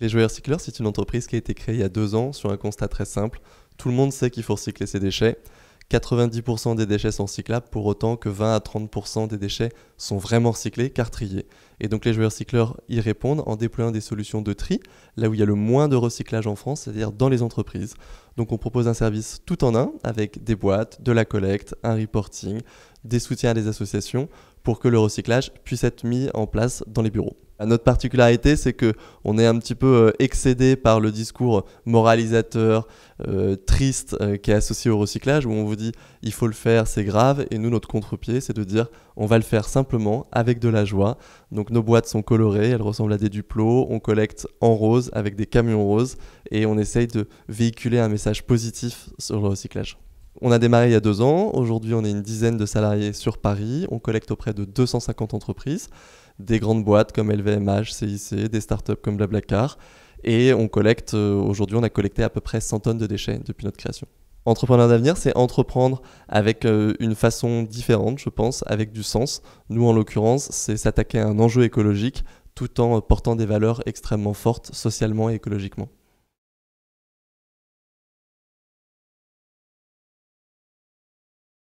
Les Joueurs cyclers c'est une entreprise qui a été créée il y a deux ans sur un constat très simple. Tout le monde sait qu'il faut recycler ses déchets. 90% des déchets sont recyclables, pour autant que 20 à 30% des déchets sont vraiment recyclés car triés. Et donc les joueurs cycleurs y répondent en déployant des solutions de tri, là où il y a le moins de recyclage en France, c'est-à-dire dans les entreprises. Donc on propose un service tout en un, avec des boîtes, de la collecte, un reporting, des soutiens à des associations, pour que le recyclage puisse être mis en place dans les bureaux. Notre particularité, c'est que on est un petit peu euh, excédé par le discours moralisateur, euh, triste, euh, qui est associé au recyclage, où on vous dit il faut le faire, c'est grave, et nous notre contre-pied, c'est de dire on va le faire simplement avec de la joie. Donc nos boîtes sont colorées, elles ressemblent à des duplos, on collecte en rose avec des camions roses, et on essaye de véhiculer un message positif sur le recyclage. On a démarré il y a deux ans. Aujourd'hui, on est une dizaine de salariés sur Paris. On collecte auprès de 250 entreprises, des grandes boîtes comme LVMH, CIC, des startups comme Blablacar. Et on collecte, euh, aujourd'hui, on a collecté à peu près 100 tonnes de déchets depuis notre création. Entrepreneur d'avenir, c'est entreprendre avec euh, une façon différente, je pense, avec du sens. Nous, en l'occurrence, c'est s'attaquer à un enjeu écologique tout en portant des valeurs extrêmement fortes socialement et écologiquement.